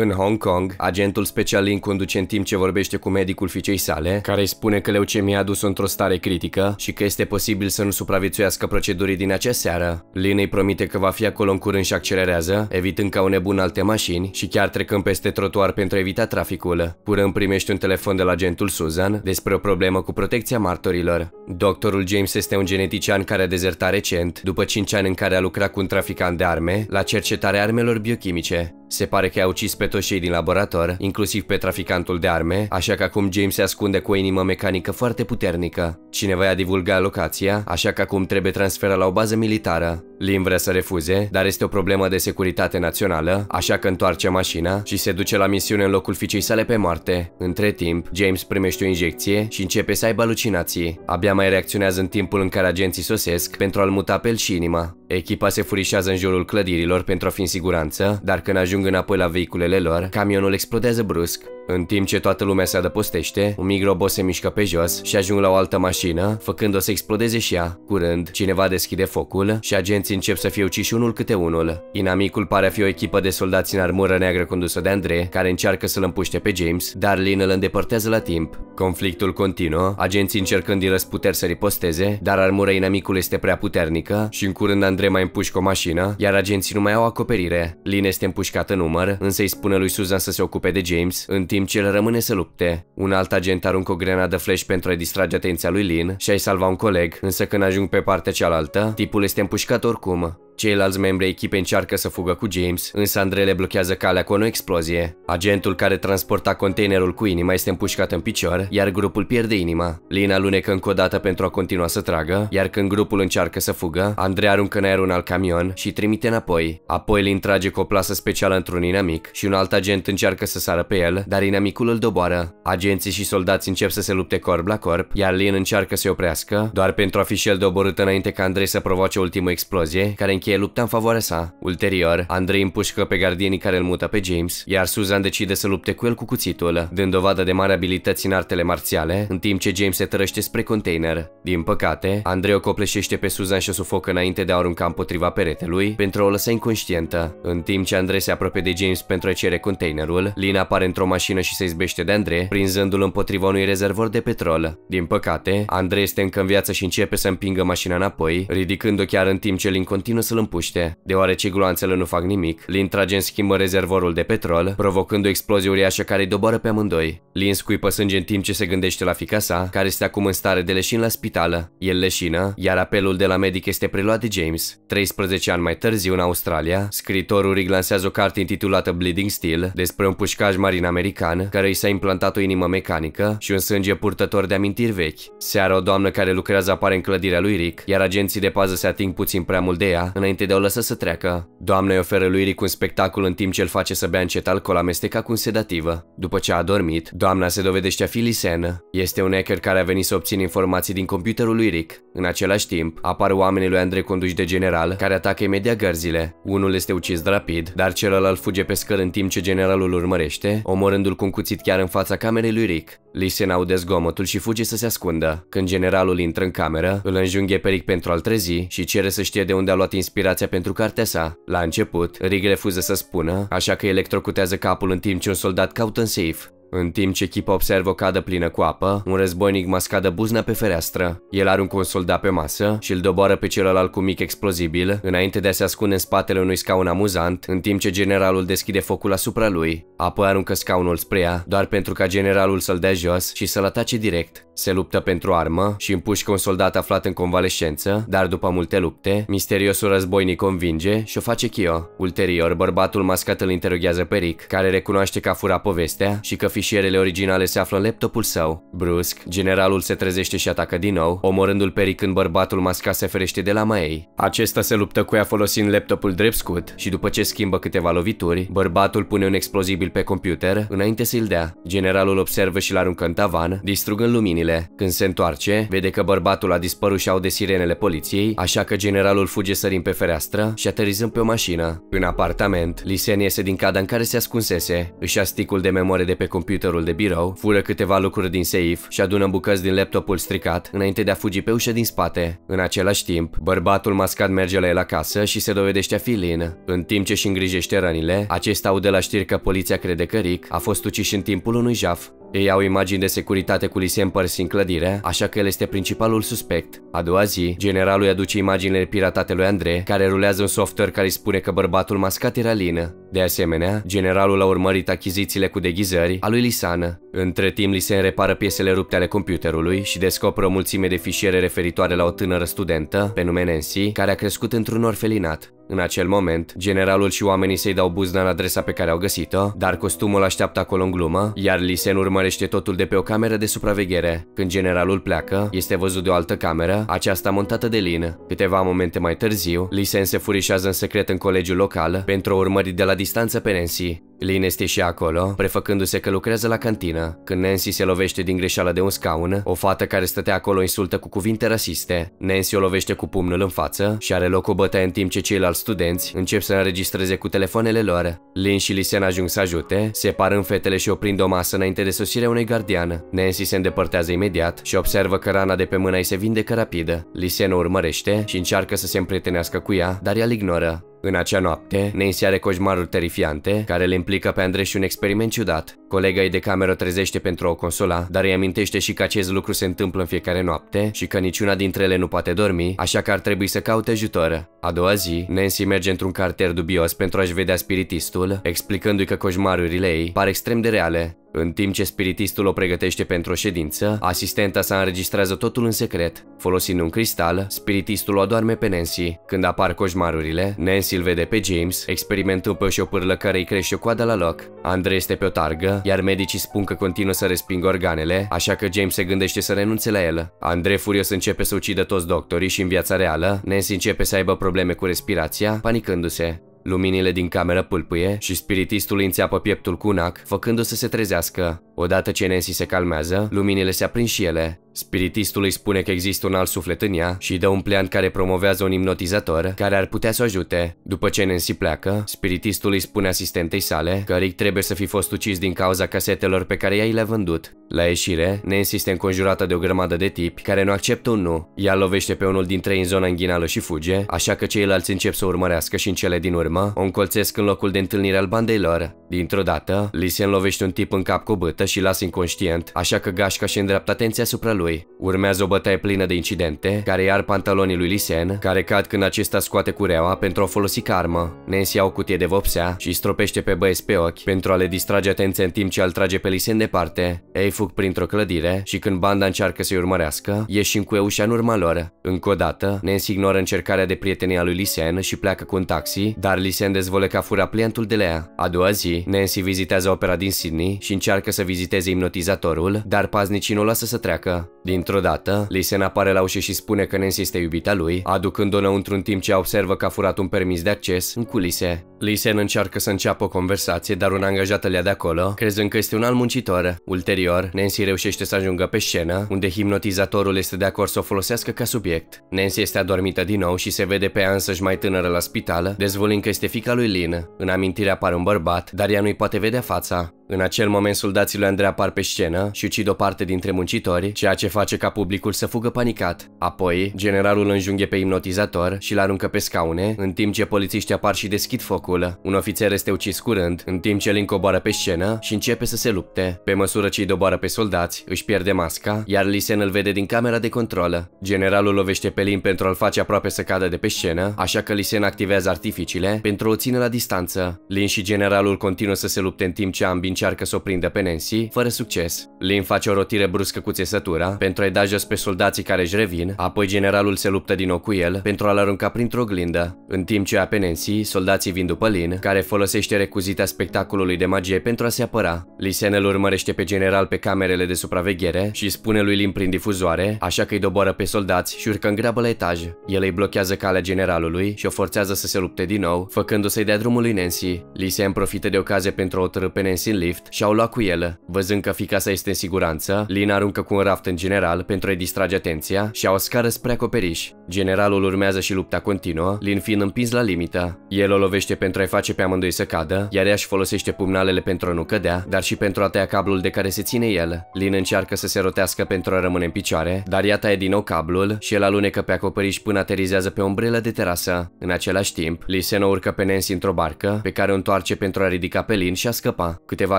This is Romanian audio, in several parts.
În Hong Kong, agentul Lin conduce în timp ce vorbește cu medicul fiicei sale, care îi spune că leucemia a dus într-o stare critică și că este posibil să nu supraviețuiască procedurii din acea seară. Lin îi promite că va fi acolo în curând și accelerează, evitând ca un nebun alte mașini și chiar trecând peste trotuar pentru a evita traficul. Curând primește un telefon de la agentul Susan despre o problemă cu protecția martorilor. Doctorul James este un genetician care a dezertat recent, după 5 ani în care a lucrat cu un traficant de arme, la cercetarea armelor biochimice. Se pare că a ucis pe pe toți cei din laborator, inclusiv pe traficantul de arme, așa că acum James se ascunde cu o inimă mecanică foarte puternică. Cineva i-a divulgat locația, așa că acum trebuie transferat la o bază militară. Lin vrea să refuze, dar este o problemă de securitate națională, așa că întoarce mașina și se duce la misiune în locul fiicei sale pe moarte. Între timp, James primește o injecție și începe să aibă alucinații. Abia mai reacționează în timpul în care agenții sosesc pentru a-l muta pe el și inima. Echipa se furișează în jurul clădirilor pentru a fi în siguranță, dar când ajung înapoi la vehiculele spatele lor, camionul explodează brusc. În timp ce toată lumea se adăpostește, un mic robot se mișcă pe jos și ajung la o altă mașină, făcând-o să explodeze și ea. Curând, cineva deschide focul și agenții încep să fie uciși unul câte unul. Inamicul pare a fi o echipă de soldați în armură neagră condusă de Andre, care încearcă să-l împuște pe James, dar Lin îl îndepărtează la timp. Conflictul continuă, agenții încercând din răsputeri să riposteze, dar armura inamicului este prea puternică și în curând Andre mai împușcă o mașină, iar agenții nu mai au acoperire. Lin este împușcat în număr, însă îi spune spune lui Susan să se ocupe de James, în timp ce el rămâne să lupte. Un alt agent aruncă o grenadă flash pentru a distrage atenția lui Lin și a-i salva un coleg, însă când ajung pe partea cealaltă, tipul este împușcat oricum. Ceilalți membri echipei încearcă să fugă cu James, însă Andrei le blochează calea cu o explozie. Agentul care transporta containerul cu inima este împușcat în picior, iar grupul pierde inima. Lina alunecă încă o dată pentru a continua să tragă, iar când grupul încearcă să fugă, Andrei aruncă în aer un alt camion și trimite înapoi. Apoi Lin trage cu o plasă specială într-un inamic și un alt agent încearcă să sară pe el, dar inamicul îl doboară. Agenții și soldați încep să se lupte corp la corp, iar Lin încearcă să-i oprească, doar pentru a fi și el doborât înainte ca Andrei să provoace ultima explozie, care Cheie lupta în favoarea sa. Ulterior, Andrei împușcă pe gardienii care îl mută pe James, iar Susan decide să lupte cu el cu cuțitul, dând dovadă de mare abilități în artele marțiale, în timp ce James se tărăște spre container. Din păcate, Andrei o copleșește pe Susan și o sufocă înainte de a arunca împotriva peretelui pentru a o lăsa inconștientă. În timp ce Andrei se apropie de James pentru a cere containerul, Lina apare într-o mașină și se izbește de Andrei, prinzându-l împotriva unui rezervor de petrol. Din păcate, Andrei este încă în viață și începe să împingă mașina înapoi, ridicând-o chiar în timp ce Lin continuă să împuște. Deoarece gloanțele nu fac nimic, Lin trage în schimbă rezervorul de petrol, provocând o explozie uriașă care îi doboară pe amândoi. Lin scuipă sânge în timp ce se gândește la fica sa, care este acum în stare de leșin la spital, El leșină, iar apelul de la medic este preluat de James. 13 ani mai târziu, în Australia, scritorul Rick lansează o carte intitulată Bleeding Steel despre un pușcaș marin american care i s-a implantat o inimă mecanică și un sânge purtător de amintiri vechi. Seara o doamnă care lucrează apare în clădirea lui Rick, iar agenții de pază se ating puțin prea mult de ea, înainte de a o lăsa să treacă. Doamna îi oferă lui Rick un spectacol în timp ce îl face să bea încet alcool amestecat cu un sedativă. După ce a adormit, doamna se dovedește a fi Lisena. Este un hacker care a venit să obțină informații din computerul lui Rick. În același timp, apar oamenii lui Andrei conduși de general, care atacă imediat gărzile. Unul este ucis rapid, dar celălalt fuge pe scări în timp ce generalul urmărește, omorându-l cu un cuțit chiar în fața camerei lui Rick. Lisen aude zgomotul și fuge să se ascundă. Când generalul intră în cameră, îl înjunghe pe Rick pentru a-l trezi și cere să știe de unde a luat inspirația pentru cartea sa. La început, Rig refuză să spună, așa că electrocutează capul în timp ce un soldat caută în safe. În timp ce Kip observă o cadă plină cu apă, un războinic mascadă buzna pe fereastră. El aruncă un soldat pe masă și îl doboară pe celălalt cu mic explozibil, înainte de a se ascunde în spatele unui scaun amuzant, în timp ce generalul deschide focul asupra lui. Apoi aruncă scaunul spre ea, doar pentru ca generalul să-l dea jos și să-l atace direct. Se luptă pentru armă și împușcă un soldat aflat în convalescență, dar după multe lupte, misteriosul războinic convinge și o face Kyo. Ulterior, bărbatul mascat îl interoghează pe Rick, care recunoaște că a furat povestea și că fișierele originale se află în laptopul său. Brusc, generalul se trezește și atacă din nou, omorându-l când bărbatul masca se ferește de la May. Acesta se luptă cu ea folosind laptopul drept scut și după ce schimbă câteva lovituri, bărbatul pune un explozibil pe computer înainte să-l dea. Generalul observă și-l aruncă în tavan, distrugând luminile. Când se întoarce, vede că bărbatul a dispărut și aude sirenele poliției, așa că generalul fuge sărind pe fereastră și aterizând pe o mașină. În apartament, Lisen iese din cada în care se ascunsese, își ia sticul de memorie de pe computer computerul de birou, fură câteva lucruri din safe și adună bucăți din laptopul stricat, înainte de a fugi pe ușa din spate. În același timp, bărbatul mascat merge la el acasă și se dovedește a fi Lin. În timp ce își îngrijește rănile, acesta aude la știri că poliția crede că Rick a fost ucis în timpul unui jaf. Ei au imagini de securitate cu lise împărți în clădire, așa că el este principalul suspect. A doua zi, generalul îi aduce imaginile piratate lui Andrei, care rulează un software care îi spune că bărbatul mascat era Lină. De asemenea, generalul a urmărit achizițiile cu deghizări a lui Lisana. Între timp, se repară piesele rupte ale computerului și descoperă o mulțime de fișiere referitoare la o tânără studentă, pe nume Nancy, care a crescut într-un orfelinat. În acel moment, generalul și oamenii săi dau buzna în adresa pe care au găsit-o, dar costumul așteaptă acolo în glumă, iar Lisen urmărește totul de pe o cameră de supraveghere. Când generalul pleacă, este văzut de o altă cameră, aceasta montată de Lin. Câteva momente mai târziu, Lisen se furișează în secret în colegiul local pentru a urmări de la distanță pe Nancy. Lin este și acolo, prefăcându-se că lucrează la cantină. Când Nancy se lovește din greșeală de un scaun, o fată care stătea acolo insultă cu cuvinte rasiste. Nancy o lovește cu pumnul în față și are loc o bătaie în timp ce ceilalți studenți încep să înregistreze cu telefoanele lor. Lin și Lisen ajung să ajute, separând fetele și oprind o masă înainte de sosirea unei gardiană. Nancy se îndepărtează imediat și observă că rana de pe mâna îi se vindecă rapidă. Lisen o urmărește și încearcă să se împrietenească cu ea, dar ea îl ignoră. În acea noapte, Nancy are coșmaruri terifiante, care le implică pe Andrei și un experiment ciudat. Colega ei de cameră trezește pentru o consola, dar îi amintește și că acest lucru se întâmplă în fiecare noapte și că niciuna dintre ele nu poate dormi, așa că ar trebui să caute ajutor. A doua zi, Nancy merge într-un cartier dubios pentru a-și vedea spiritistul, explicându-i că coșmarurile ei par extrem de reale. În timp ce spiritistul o pregătește pentru o ședință, asistenta sa înregistrează totul în secret. Folosind un cristal, spiritistul o adorme pe Nancy. Când apar coșmarurile, Nancy îl vede pe James, experimentând pe o șopârlă care îi crește o coadă la loc. Andrei este pe o targă, iar medicii spun că continuă să respingă organele, așa că James se gândește să renunțe la el. Andrei furios începe să ucidă toți doctorii și în viața reală, Nancy începe să aibă probleme cu respirația, panicându-se. Luminile din cameră pâlpâie și spiritistul înțeapă pieptul cu un ac, făcându-se să se trezească. Odată ce Nancy se calmează, luminile se aprind și ele. Spiritistul îi spune că există un alt suflet în ea și dă un plan care promovează un imnotizator care ar putea să o ajute. După ce Nancy pleacă, spiritistul îi spune asistentei sale că Rick trebuie să fi fost ucis din cauza casetelor pe care ea i le-a vândut. La ieșire, Nancy este înconjurată de o grămadă de tipi care nu acceptă un nu. Ea lovește pe unul dintre ei în zona înghinală și fuge, așa că ceilalți încep să urmărească și în cele din urmă o încolțesc în locul de întâlnire al bandei lor. Dintr-o dată, Lisen lovește un tip în cap cu bâtă și lasă inconștient, așa că gașca și îndreaptă atenția asupra lui lui. Urmează o bătaie plină de incidente, care iar pantalonii lui Lisen, care cad când acesta scoate cureaua pentru a folosi ca armă. Nancy ia o cutie de vopsea și stropește pe băieți pe ochi pentru a le distrage atenția în timp ce îl trage pe Lisen departe. Ei fug printr-o clădire și când banda încearcă să-i urmărească, ieși în cuie ușa în urma lor. Încă o dată, Nancy ignoră încercarea de prietenia lui Lisen și pleacă cu un taxi, dar Lisen dezvolă ca fura plientul de Lea. A doua zi, Nancy vizitează opera din Sydney și încearcă să viziteze imnotizatorul, dar paznicii nu o lasă să treacă. Dintr-o dată, Lisen apare la ușă și spune că Nancy este iubita lui, aducând-o înăuntru în timp ce observă că a furat un permis de acces în culise. Lisen încearcă să înceapă o conversație, dar un angajat îl ia de acolo, crezând că este un alt muncitor. Ulterior, Nancy reușește să ajungă pe scenă, unde hipnotizatorul este de acord să o folosească ca subiect. Nancy este adormită din nou și se vede pe ea însăși mai tânără la spital, dezvolind că este fica lui Lin. În amintire apare un bărbat, dar ea nu-i poate vedea fața. În acel moment soldații lui Andrei apar pe scenă și ucid o parte dintre muncitori, ceea ce face ca publicul să fugă panicat. Apoi, generalul înjunghe pe imnotizator și l aruncă pe scaune, în timp ce polițiștii apar și deschid focul. Un ofițer este ucis curând, în timp ce Link coboară pe scenă și începe să se lupte. Pe măsură ce îi doboară pe soldați, își pierde masca, iar Lisen îl vede din camera de control. Generalul lovește pe Lin pentru a-l face aproape să cadă de pe scenă, așa că Lisen activează artificiile pentru a o ține la distanță. Lin și generalul continuă să se lupte în timp ce ambii încearcă să o prindă pe Nancy, fără succes. Lin face o rotire bruscă cu țesătura pentru a-i da jos pe soldații care își revin, apoi generalul se luptă din nou cu el pentru a-l arunca printr-o glindă. În timp ce pe Nancy, soldații vin după Lin, care folosește recuzita spectacolului de magie pentru a se apăra. Lisen îl urmărește pe general pe camerele de supraveghere și spune lui Lin prin difuzoare, așa că îi doboară pe soldați și urcă în grabă la etaj. El îi blochează calea generalului și o forțează să se lupte din nou, făcându-se de drumul lui Nancy. Lisen profită de ocazie pentru a o târâ pe Nancy în Lin lift și au luat cu el. Văzând că fica sa este în siguranță, Lin aruncă cu un raft în general pentru a-i distrage atenția și au o scară spre acoperiș. Generalul urmează și lupta continuă, Lin fiind împins la limită. El o lovește pentru a-i face pe amândoi să cadă, iar ea își folosește pumnalele pentru a nu cădea, dar și pentru a tăia cablul de care se ține el. Lin încearcă să se rotească pentru a rămâne în picioare, dar ea taie din nou cablul și el alunecă pe acoperiș până aterizează pe umbrela umbrelă de terasă. În același timp, Lisena urcă pe Nancy într-o barcă, pe care o întoarce pentru a ridica pe Lin și a scăpa. Câteva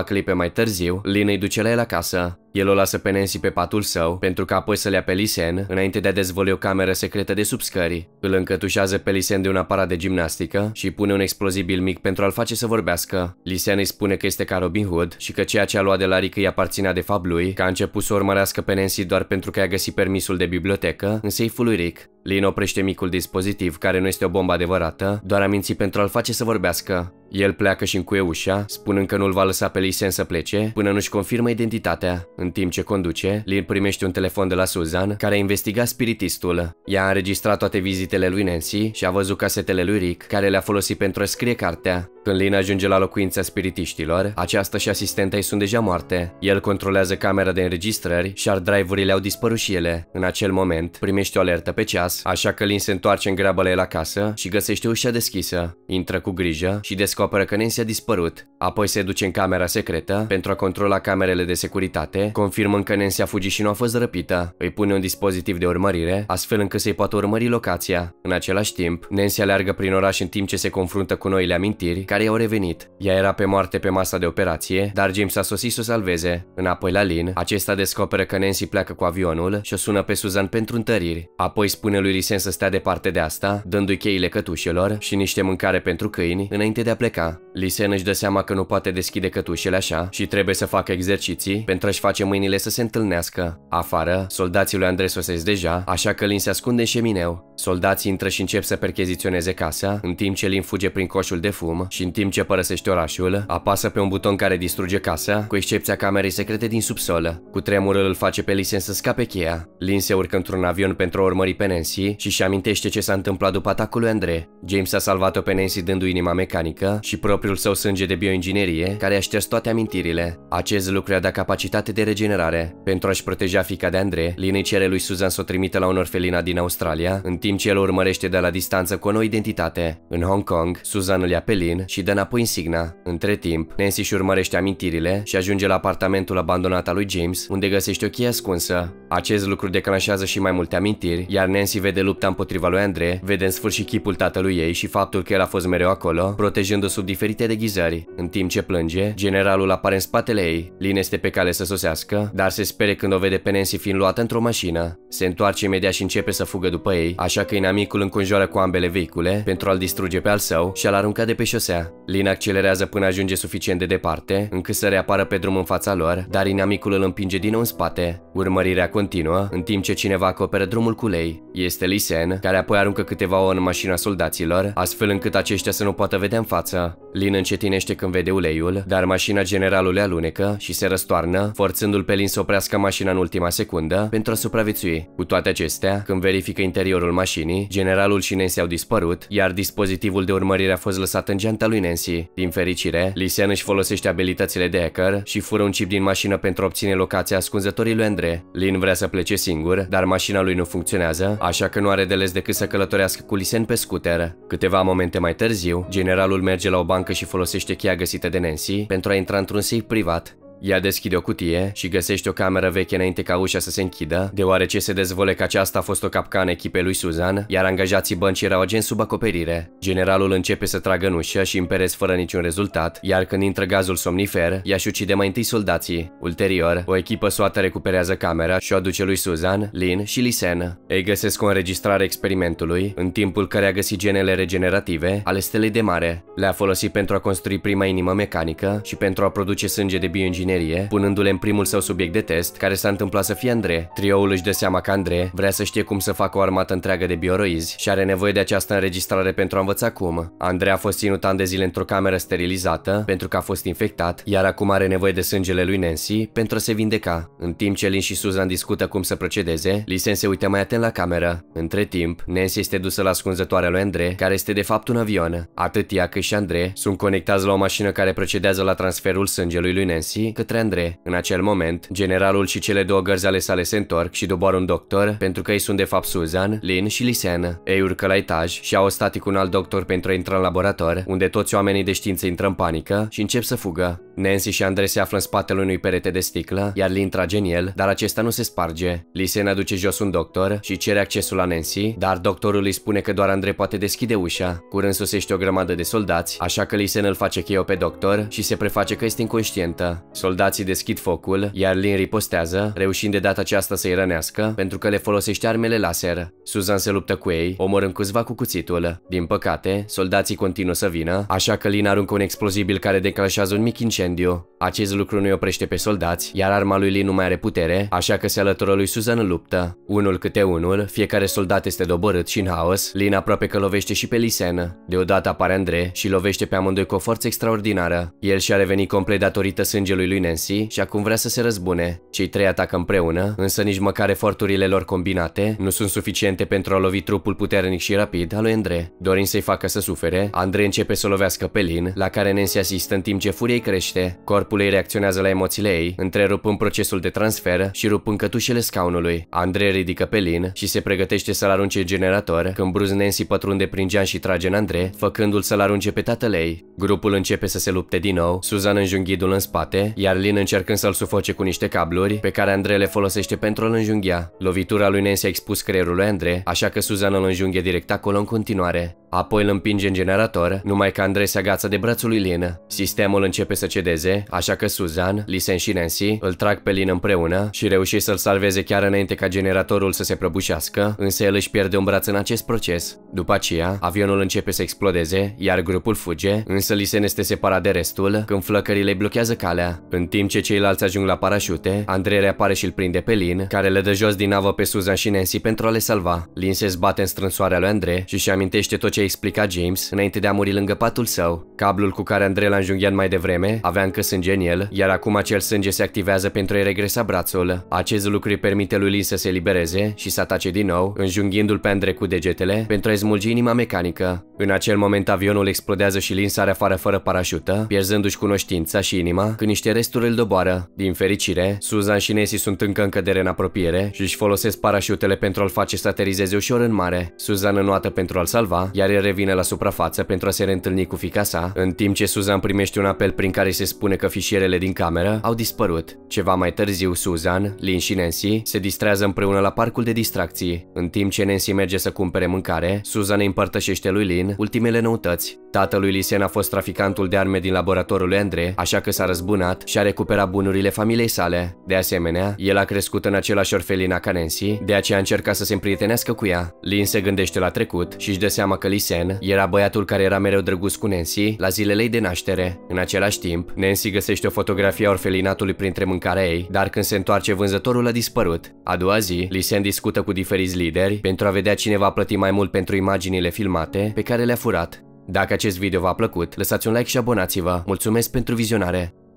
clipe mai târziu, Lin îi duce la el acasă. El o lasă pe Nancy pe patul său pentru că apoi să le ia pe Lisen înainte de a dezvălui o cameră secretă de sub scări. Îl încătușează pe Lisen de un aparat de gimnastică și pune un explozibil mic pentru a-l face să vorbească. Lisen îi spune că este ca Robin Hood și că ceea ce a luat de la Rick îi aparținea de fapt lui, că a început să urmărească pe Nancy doar pentru că i-a găsit permisul de bibliotecă în seiful lui Rick. Lin oprește micul dispozitiv, care nu este o bombă adevărată, doar a mințit pentru a-l face să vorbească. El pleacă și încuie ușa, spunând că nu-l va lăsa pe Lisen să plece până nu-și confirmă identitatea. În timp ce conduce, Lynn primește un telefon de la Susan, care investiga spiritistul. Ea a înregistrat toate vizitele lui Nancy și a văzut casetele lui Rick, care le-a folosit pentru a scrie cartea. Când Lin ajunge la locuința spiritiștilor, aceasta și asistenta ei sunt deja moarte. El controlează camera de înregistrări, și ar drive-urile au dispărut și ele. În acel moment, primește o alertă pe ceas, așa că Lin se întoarce în grabă la el acasă și găsește ușa deschisă. Intră cu grijă și descoperă că Nancy a dispărut. Apoi se duce în camera secretă pentru a controla camerele de securitate, confirmând că Nancy a fugit și nu a fost răpită. Îi pune un dispozitiv de urmărire, astfel încât să-i poată urmări locația. În același timp, Nancy aleargă prin oraș în timp ce se confruntă cu noile amintiri, care i-au revenit. Ea era pe moarte pe masa de operație, dar James a sosit să o salveze. Înapoi la lin, acesta descoperă că Nancy pleacă cu avionul și o sună pe Susan pentru întăriri. Apoi spune lui Lisen să stea departe de asta, dându-i cheile cătușelor și niște mâncare pentru câini, înainte de a pleca. Lisen își dă seama că nu poate deschide cătușele așa și trebuie să facă exerciții pentru a-și face mâinile să se întâlnească. Afară, soldații lui Andrei sosesc deja, așa că Lin se ascunde în șemineu. Soldații intră și încep să percheziționeze casa, în timp ce Lin fuge prin coșul de fum și în timp ce părăsește orașul, apasă pe un buton care distruge casa, cu excepția camerei secrete din subsol. Cu tremurul îl face pe Lisen să scape cheia. Lin se urcă într-un avion pentru a urmări pe Nancy și și amintește ce s-a întâmplat după atacul lui Andre. James a salvat-o pe Nancy dându inima mecanică și propriul său sânge de bioinginerie, care a șters toate amintirile. Acest lucru i-a dat capacitate de regenerare. Pentru a-și proteja fica de Andre, Lin îi cere lui Susan să o trimită la un orfelina din Australia, în timp timp ce el urmărește de la distanță cu o nouă identitate. În Hong Kong, Susan îl ia pe Lin și dă înapoi insigna. Între timp, Nancy își urmărește amintirile și ajunge la apartamentul abandonat al lui James, unde găsește o cheie ascunsă. Acest lucru declanșează și mai multe amintiri, iar Nancy vede lupta împotriva lui Andre, vede în sfârșit chipul tatălui ei și faptul că el a fost mereu acolo, protejându-o sub diferite deghizări. În timp ce plânge, generalul apare în spatele ei. Lin este pe cale să sosească, dar se spere când o vede pe Nancy fiind luată într-o mașină. Se întoarce imediat și începe să fugă după ei, așa așa că inamicul înconjoară cu ambele vehicule pentru a-l distruge pe al său și a-l arunca de pe șosea. Lin accelerează până ajunge suficient de departe, încât să reapară pe drum în fața lor, dar inamicul îl împinge din nou în spate. Urmărirea continuă, în timp ce cineva acoperă drumul cu lei. Este Lisen, care apoi aruncă câteva ouă în mașina soldaților, astfel încât aceștia să nu poată vedea în față. Lin încetinește când vede uleiul, dar mașina generalului alunecă și se răstoarnă, forțându-l pe Lin să oprească mașina în ultima secundă pentru a supraviețui. Cu toate acestea, când verifică interiorul mașinii, generalul și Nancy au dispărut, iar dispozitivul de urmărire a fost lăsat în geanta lui Nancy. Din fericire, Lisian își folosește abilitățile de hacker și fură un chip din mașină pentru a obține locația ascunzătorii lui Andre. Lin vrea să plece singur, dar mașina lui nu funcționează, așa că nu are de les decât să călătorească cu Lisian pe scooter. Câteva momente mai târziu, generalul merge la o bancă și folosește cheia găsită de Nancy pentru a intra într-un safe privat. Ea deschide o cutie și găsește o cameră veche înainte ca ușa să se închidă, deoarece se dezvole că aceasta a fost o capcană echipei lui Susan, iar angajații băncii erau agenți sub acoperire. Generalul începe să tragă în ușă și în fără niciun rezultat, iar când intră gazul somnifer, ea și ucide mai întâi soldații. Ulterior, o echipă soată recuperează camera și o aduce lui Susan, Lin și Lisen. Ei găsesc o înregistrare experimentului, în timpul care a găsit genele regenerative ale stelei de mare. Le-a folosit pentru a construi prima inimă mecanică și pentru a produce sânge de bioinginerie inginerie, punându-le în primul său subiect de test, care s-a întâmplat să fie Andre. Trioul își dă seama că Andre vrea să știe cum să facă o armată întreagă de bioroizi și are nevoie de această înregistrare pentru a învăța cum. Andre a fost ținut ani de zile într-o cameră sterilizată pentru că a fost infectat, iar acum are nevoie de sângele lui Nancy pentru a se vindeca. În timp ce Lin și Susan discută cum să procedeze, Lisen se uită mai atent la cameră. Între timp, Nancy este dusă la ascunzătoarea lui Andre, care este de fapt un avion. Atât ea cât și Andre sunt conectați la o mașină care procedează la transferul sângelui lui Nancy, către Andre. În acel moment, generalul și cele două gărzi ale sale se întorc și doboară un doctor, pentru că ei sunt de fapt Susan, Lin și Lisană. Ei urcă la etaj și au static un alt doctor pentru a intra în laborator, unde toți oamenii de știință intră în panică și încep să fugă. Nancy și Andre se află în spatele unui perete de sticlă, iar Lin trage în el, dar acesta nu se sparge. Lisena duce jos un doctor și cere accesul la Nancy, dar doctorul îi spune că doar Andre poate deschide ușa. Curând sosește o grămadă de soldați, așa că Lisena îl face cheio pe doctor și se preface că este inconștientă. Soldații deschid focul, iar Lin ripostează, reușind de data aceasta să-i rănească, pentru că le folosește armele laser. Susan se luptă cu ei, omorând câțiva cu cuțitul. Din păcate, soldații continuă să vină, așa că Lin aruncă un explozibil care declanșează un mic incendiu. Acest lucru nu-i oprește pe soldați, iar arma lui Lin nu mai are putere, așa că se alătură lui Susan în luptă. Unul câte unul, fiecare soldat este doborât și în haos, Lin aproape că lovește și pe Lisen. Deodată apare Andre și lovește pe amândoi cu o forță extraordinară. El și-a revenit complet datorită sângelui lui lui Nancy și acum vrea să se răzbune. Cei trei atacă împreună, însă nici măcar eforturile lor combinate nu sunt suficiente pentru a lovi trupul puternic și rapid al lui Andre. Dorin să-i facă să sufere, Andre începe să lovească pe Lin, la care Nancy asistă în timp ce furia îi crește. Corpul ei reacționează la emoțiile ei, întrerupând procesul de transfer și rupând cătușele scaunului. Andre ridică pe Lin și se pregătește să-l arunce generator, când Bruce Nancy pătrunde prin geam și trage în Andre, făcându-l să-l arunce pe tatăl ei. Grupul începe să se lupte din nou, Susan în junghidul în spate, iar Lin încercând să-l sufoce cu niște cabluri, pe care Andre le folosește pentru a-l înjunghia. Lovitura lui Nancy a expus creierul lui Andre, așa că Susan îl înjunghe direct acolo în continuare. Apoi îl împinge în generator, numai că Andrei se agață de brațul lui Lin. Sistemul începe să cedeze, așa că Suzan, Lisen și Nancy îl trag pe Lin împreună și reușește să-l salveze chiar înainte ca generatorul să se prăbușească, însă el își pierde un braț în acest proces. După aceea, avionul începe să explodeze, iar grupul fuge, însă Lisen este separat de restul când flăcările blochează calea. În timp ce ceilalți ajung la parașute, Andrei reapare și îl prinde pe Lin, care le dă jos din navă pe Suzan și Nancy pentru a le salva. Lin se zbate în strânsoarea lui Andrei și și amintește tot ce ce explica James, înainte de a muri lângă patul său, cablul cu care Andrei l-a înjunghiat mai devreme avea încă sânge în el, iar acum acel sânge se activează pentru a-i regresa brațul. Acest lucru îi permite lui Lin să se libereze și să atace din nou, înjunghindu-l pe Andrei cu degetele pentru a-i smulge inima mecanică. În acel moment avionul explodează și Lin sare afară fără parașută, pierzându-și cunoștința și inima, când niște resturi îl doboară. Din fericire, Susan și Nessie sunt încă în cădere în apropiere și își folosesc parașutele pentru a-l face să aterizeze ușor în mare. Susan înoată pentru a-l salva, iar care revine la suprafață pentru a se reîntâlni cu fica sa, în timp ce Suzan primește un apel prin care se spune că fișierele din cameră au dispărut. Ceva mai târziu, Suzan, Lin și Nancy se distrează împreună la parcul de distracții. În timp ce Nancy merge să cumpere mâncare, Suzan îi împărtășește lui Lin ultimele noutăți. Tatălui Lisen a fost traficantul de arme din laboratorul lui Andre, așa că s-a răzbunat și a recuperat bunurile familiei sale. De asemenea, el a crescut în același orfelina ca Nancy, de aceea încerca să se împrietenească cu ea. Lin se gândește la trecut și își dă seama că Sen era băiatul care era mereu drăguț cu Nancy la zilele ei de naștere. În același timp, Nancy găsește o fotografie a orfelinatului printre mâncarea ei, dar când se întoarce vânzătorul a dispărut. A doua zi, Lee Sen discută cu diferiți lideri pentru a vedea cine va plăti mai mult pentru imaginile filmate pe care le-a furat. Dacă acest video v-a plăcut, lăsați un like și abonați-vă. Mulțumesc pentru vizionare!